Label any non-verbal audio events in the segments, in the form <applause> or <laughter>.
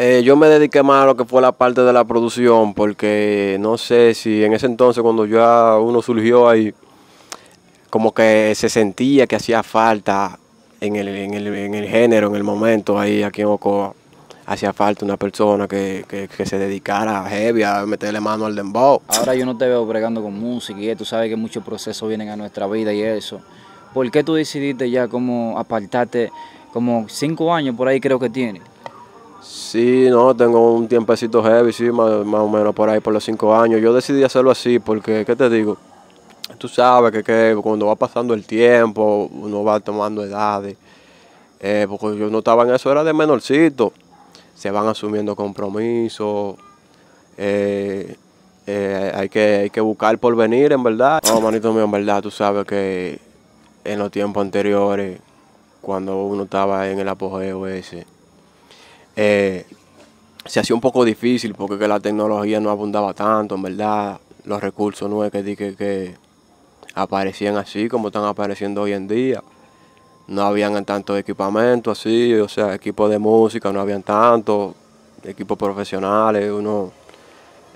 Eh, yo me dediqué más a lo que fue la parte de la producción, porque no sé si en ese entonces, cuando ya uno surgió ahí, como que se sentía que hacía falta en el, género, en el momento ahí aquí en Ocoa. Hacía falta una persona que, se dedicara a heavy, a meterle mano al dembow. Ahora yo no te veo bregando con música y tú sabes que muchos procesos vienen a nuestra vida y eso. ¿Por qué tú decidiste ya como apartarte como cinco años por ahí creo que tienes? Sí, no, tengo un tiempecito heavy, sí, más, o menos por ahí, por los cinco años. Yo decidí hacerlo así porque, ¿qué te digo? Tú sabes que, cuando va pasando el tiempo, uno va tomando edades. Eh, porque yo no estaba en eso, era de menorcito. Se van asumiendo compromisos. Eh, eh, hay, que, hay que buscar por venir, en verdad. No, manito mío, en verdad, tú sabes que en los tiempos anteriores, cuando uno estaba en el apogeo ese, eh, se hacía un poco difícil porque la tecnología no abundaba tanto, en verdad, los recursos no es que, que, que aparecían así como están apareciendo hoy en día. No habían tanto equipamiento así, o sea, equipos de música no habían tanto, equipos profesionales, uno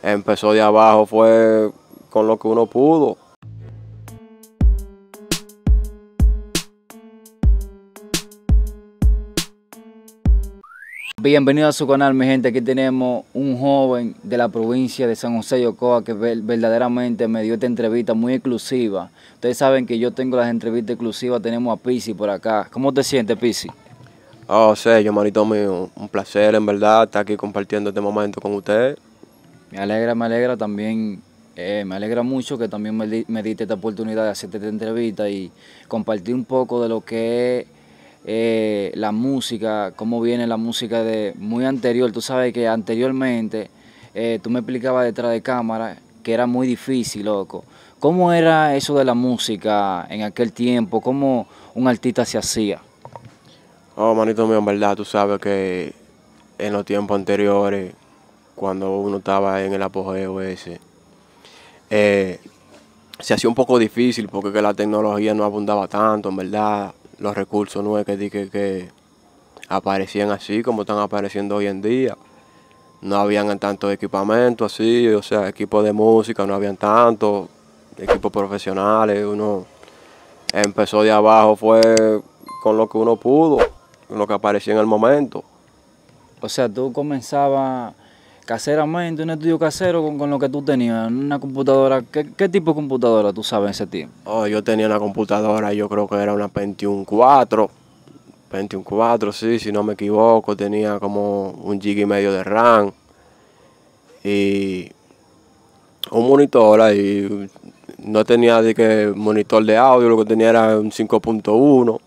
empezó de abajo, fue con lo que uno pudo. Bienvenido a su canal, mi gente. Aquí tenemos un joven de la provincia de San José de Ocoa que verdaderamente me dio esta entrevista muy exclusiva. Ustedes saben que yo tengo las entrevistas exclusivas. Tenemos a Pisi por acá. ¿Cómo te sientes, Pisi? Oh, ah, sé, yo, manito mío. Un placer, en verdad, estar aquí compartiendo este momento con ustedes. Me alegra, me alegra también. Eh, me alegra mucho que también me, me diste esta oportunidad de hacerte esta entrevista y compartir un poco de lo que es eh, la música, cómo viene la música de muy anterior. Tú sabes que anteriormente eh, tú me explicabas detrás de cámara que era muy difícil, loco. ¿Cómo era eso de la música en aquel tiempo? ¿Cómo un artista se hacía? Oh, manito mío, en verdad, tú sabes que en los tiempos anteriores, cuando uno estaba en el apogeo ese, eh, se hacía un poco difícil porque la tecnología no abundaba tanto, en verdad los recursos, no es que, que, que aparecían así como están apareciendo hoy en día. No habían tanto equipamiento así, o sea, equipos de música, no habían tanto, equipos profesionales, uno empezó de abajo, fue con lo que uno pudo, con lo que aparecía en el momento. O sea, tú comenzabas caseramente, un estudio casero con, lo que tú tenías, una computadora. ¿Qué, tipo de computadora tú sabes en ese tiempo? Oh, yo tenía una computadora, yo creo que era una Pentium 4. Pentium 4, sí, si no me equivoco, tenía como un gig y medio de RAM. Y un monitor ahí. No tenía de que monitor de audio, lo que tenía era un 5.1,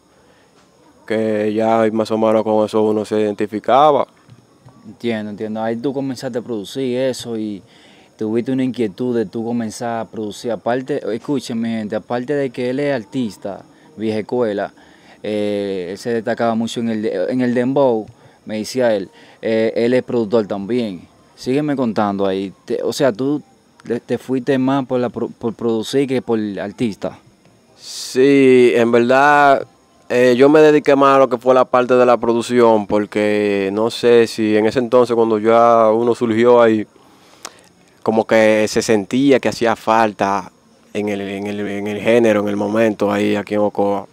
que ya más o menos con eso uno se identificaba Entiendo, entiendo. Ahí tú comenzaste a producir eso y tuviste una inquietud de tú comenzar a producir. Aparte, escúcheme gente, aparte de que él es artista, vieja escuela, eh, él se destacaba mucho en el, en el dembow, me decía él, eh, él es productor también. Sígueme contando ahí. o sea, tú te, te fuiste más por, la, por producir que por artista. Sí, en verdad eh, yo me dediqué más a lo que fue la parte de la producción, porque no sé si en ese entonces cuando ya uno surgió ahí, como que se sentía que hacía falta en el, género, en el momento ahí aquí en Ocoa,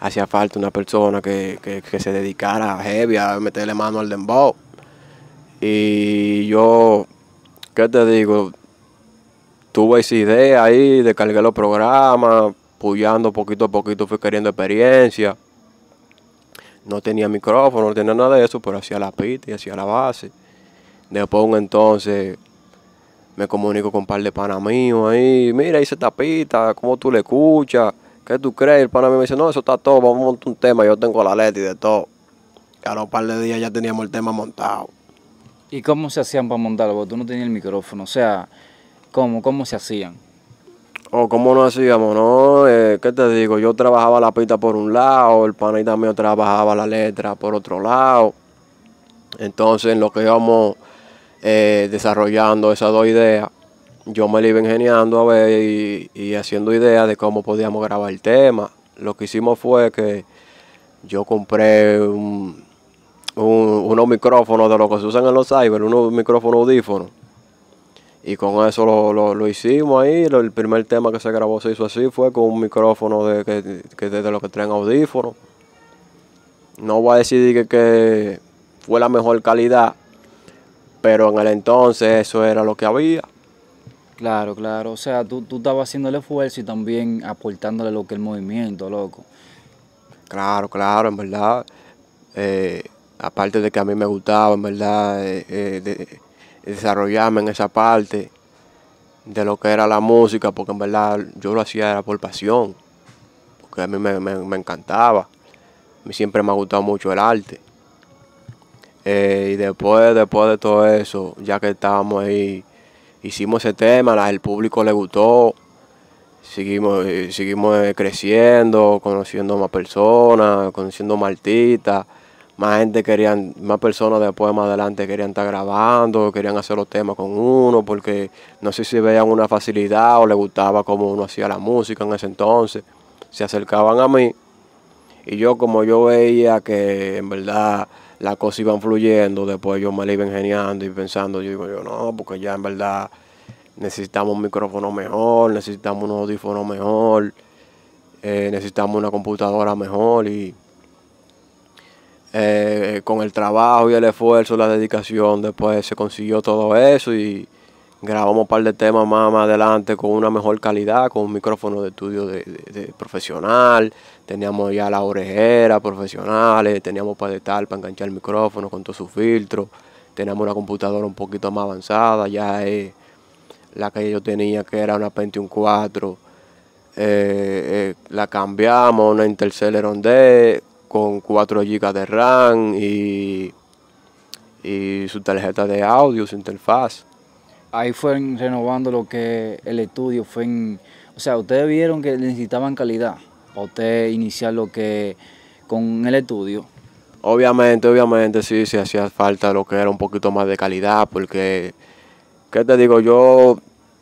hacía falta una persona que, se dedicara a heavy, a meterle mano al dembow. Y yo, ¿qué te digo? Tuve esa idea ahí, descargué los programas, puyando poquito a poquito, fui queriendo experiencia. No tenía micrófono, no tenía nada de eso, pero hacía la pita y hacía la base. Después un entonces me comunico con un par de panas míos ahí, mira, hice esta pita, ¿cómo tú le escuchas? ¿Qué tú crees? El panamí me dice, no, eso está todo, vamos a montar un tema, yo tengo la letra y de todo. Y a los par de días ya teníamos el tema montado. ¿Y cómo se hacían para montarlo? Porque tú no tenías el micrófono, o sea, ¿cómo, cómo se hacían? O cómo no hacíamos, ¿no? Eh, ¿Qué te digo? Yo trabajaba la pista por un lado, el panita mío trabajaba la letra por otro lado. Entonces, lo que íbamos eh, desarrollando esas dos ideas, yo me la iba ingeniando a ver y, haciendo ideas de cómo podíamos grabar el tema. Lo que hicimos fue que yo compré un, unos micrófonos de los que se usan en los cyber, unos micrófonos audífonos y con eso lo, hicimos ahí. el primer tema que se grabó se hizo así, fue con un micrófono de, que, que los que traen audífonos. No voy a decir que, fue la mejor calidad, pero en el entonces eso era lo que había. Claro, claro. O sea, tú, tú estabas haciendo el esfuerzo y también aportándole lo que el movimiento, loco. Claro, claro, en verdad. Eh, aparte de que a mí me gustaba, en verdad, eh, eh, desarrollarme en esa parte de lo que era la música, porque en verdad yo lo hacía era por pasión, porque a mí me, encantaba, a mí siempre me ha gustado mucho el arte. Eh, y después, después de todo eso, ya que estábamos ahí, hicimos ese tema, el público le gustó, seguimos, eh, seguimos eh, creciendo, conociendo más personas, conociendo más artistas más gente querían, más personas después más adelante querían estar grabando, querían hacer los temas con uno, porque no sé si veían una facilidad o les gustaba cómo uno hacía la música en ese entonces. Se acercaban a mí y yo como yo veía que en verdad las cosas iban fluyendo, después yo me la iba ingeniando y pensando, yo digo yo no, porque ya en verdad necesitamos un micrófono mejor, necesitamos un audífono mejor, eh, necesitamos una computadora mejor y eh, con el trabajo y el esfuerzo, la dedicación, después se consiguió todo eso y grabamos un par de temas más, adelante con una mejor calidad, con un micrófono de estudio de, profesional, teníamos ya la orejera profesionales, teníamos para tal para enganchar el micrófono con todos sus filtros, teníamos una computadora un poquito más avanzada, ya es la que yo tenía que era una Pentium 4, eh, eh, la cambiamos, una Interceleron D, con 4 GB de RAM y, y su tarjeta de audio, su interfaz. Ahí fueron renovando lo que el estudio fue en, O sea, ustedes vieron que necesitaban calidad para usted iniciar lo que con el estudio. Obviamente, obviamente sí, se hacía falta lo que era un poquito más de calidad, porque, ¿qué te digo? Yo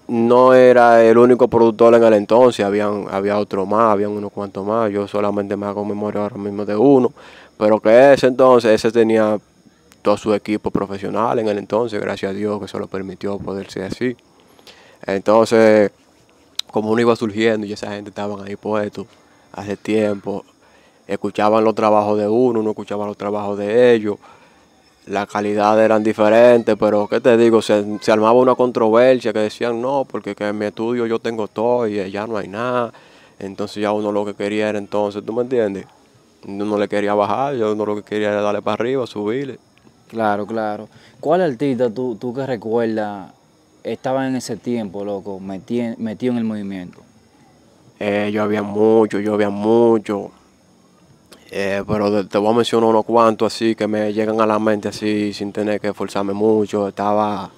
no era el único productor en el entonces, habían, había otro más, habían unos cuantos más, yo solamente me hago memoria ahora mismo de uno, pero que ese entonces, ese tenía todo su equipo profesional en el entonces, gracias a Dios que se lo permitió poder ser así. Entonces, como uno iba surgiendo y esa gente estaban ahí puestos hace tiempo, escuchaban los trabajos de uno, uno escuchaba los trabajos de ellos la calidad eran diferentes, pero ¿qué te digo? Se, armaba una controversia que decían, no, porque que en mi estudio yo tengo todo y ya no hay nada. Entonces ya uno lo que quería era entonces, ¿tú me entiendes? Uno le quería bajar, yo uno lo que quería era darle para arriba, subirle. Claro, claro. ¿Cuál artista tú, tú que recuerdas estaba en ese tiempo, loco, metido, metido en el movimiento? Eh, yo había mucho, yo había mucho. Eh, pero te voy a mencionar unos cuantos así que me llegan a la mente así sin tener que esforzarme mucho. Estaba,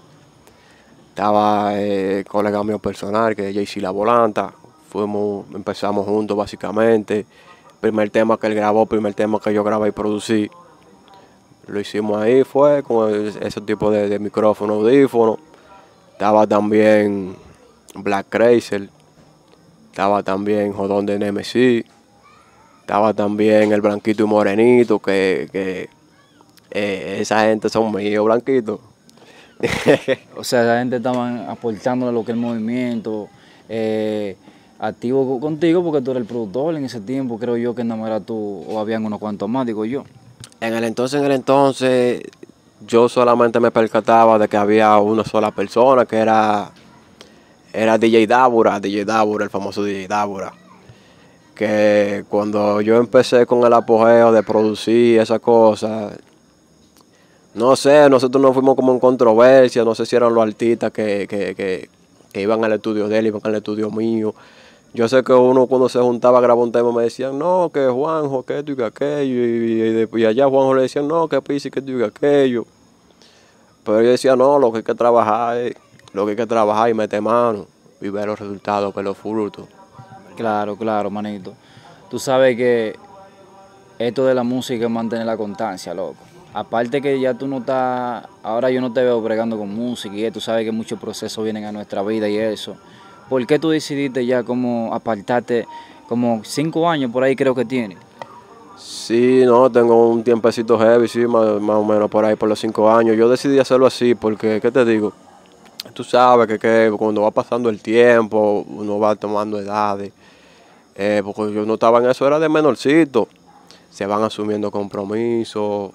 estaba el eh, colega mío personal, que es JC La Volanta. Fuimos, empezamos juntos básicamente. Primer tema que él grabó, primer tema que yo grabé y producí. Lo hicimos ahí, fue con ese tipo de, micrófono, audífono. Estaba también Black Crazy, Estaba también Jodón de NMC estaba también el Blanquito y Morenito, que, eh, esa gente son míos, blanquitos. <laughs> o sea, la gente estaban aportando lo que es el movimiento. Eh, activo contigo porque tú eres el productor en ese tiempo, creo yo que no era tú o habían unos cuantos más, digo yo. En el entonces, en el entonces, yo solamente me percataba de que había una sola persona que era, era DJ Dábora, DJ Dábora, el famoso DJ Dábora que cuando yo empecé con el apogeo de producir esas cosas, no sé, nosotros nos fuimos como en controversia, no sé si eran los artistas que, que, que, iban al estudio de él, iban al estudio mío. Yo sé que uno cuando se juntaba a grabar un tema me decían, no, que Juanjo, que esto y aquello, y, allá Juanjo le decían, no, que Pisi, que esto y aquello. Pero yo decía, no, lo que hay que trabajar lo que hay que trabajar y meter mano y ver los resultados, ver los frutos. Claro, claro, manito. Tú sabes que esto de la música es mantener la constancia, loco. Aparte que ya tú no estás, ahora yo no te veo bregando con música y tú sabes que muchos procesos vienen a nuestra vida y eso. ¿Por qué tú decidiste ya como apartarte, como cinco años por ahí creo que tienes? Sí, no, tengo un tiempecito heavy, sí, más, o menos por ahí, por los cinco años. Yo decidí hacerlo así porque, ¿qué te digo? Tú sabes que cuando va pasando el tiempo, uno va tomando edades eh, porque yo no estaba en eso, era de menorcito. Se van asumiendo compromisos.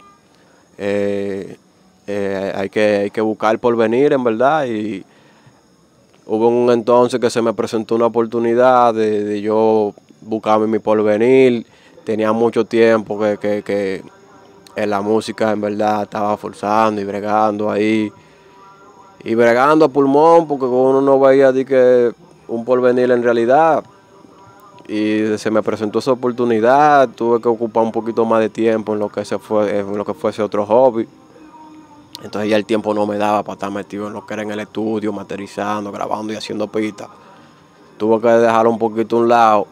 Eh, eh, hay, que, buscar porvenir en verdad. Y hubo un entonces que se me presentó una oportunidad de, yo buscarme mi porvenir. Tenía mucho tiempo que, en la música, en verdad, estaba forzando y bregando ahí. Y bregando a pulmón, porque uno no veía que un porvenir en realidad y se me presentó esa oportunidad, tuve que ocupar un poquito más de tiempo en lo que se fue, en lo que fuese otro hobby. Entonces ya el tiempo no me daba para estar metido en lo que era en el estudio, materializando, grabando y haciendo pistas. Tuve que dejarlo un poquito a un lado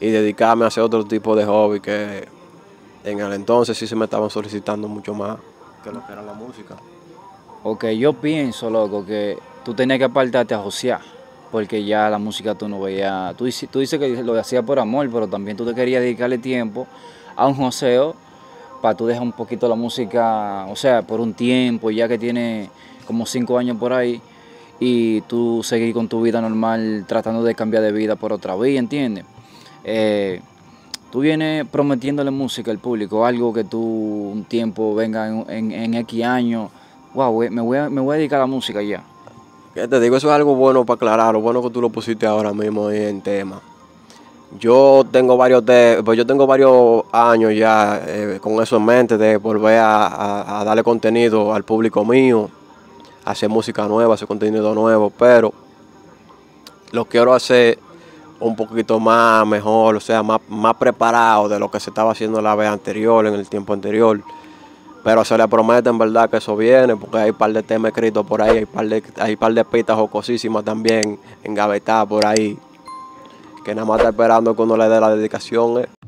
y dedicarme a hacer otro tipo de hobby que en el entonces sí se me estaban solicitando mucho más que lo que era la música. Ok, yo pienso, loco, que tú tenías que apartarte a josear porque ya la música tú no veías, tú, tú dices que lo hacías por amor, pero también tú te querías dedicarle tiempo a un joseo para tú dejar un poquito la música, o sea, por un tiempo, ya que tiene como cinco años por ahí, y tú seguir con tu vida normal tratando de cambiar de vida por otra vez, ¿entiendes? Eh, tú vienes prometiéndole música al público, algo que tú un tiempo venga en, X años, wow, me voy, me voy a dedicar a la música ya te digo? Eso es algo bueno para aclarar, lo bueno que tú lo pusiste ahora mismo en tema. Yo tengo varios pues yo tengo varios años ya eh, con eso en mente de volver a, darle contenido al público mío, hacer música nueva, hacer contenido nuevo, pero lo quiero hacer un poquito más mejor, o sea, más, más preparado de lo que se estaba haciendo la vez anterior, en el tiempo anterior. Pero se le promete en verdad que eso viene, porque hay un par de temas escritos por ahí, hay un par de, hay de pistas jocosísimas también engavetadas por ahí, que nada más está esperando que uno le dé la dedicación. Eh.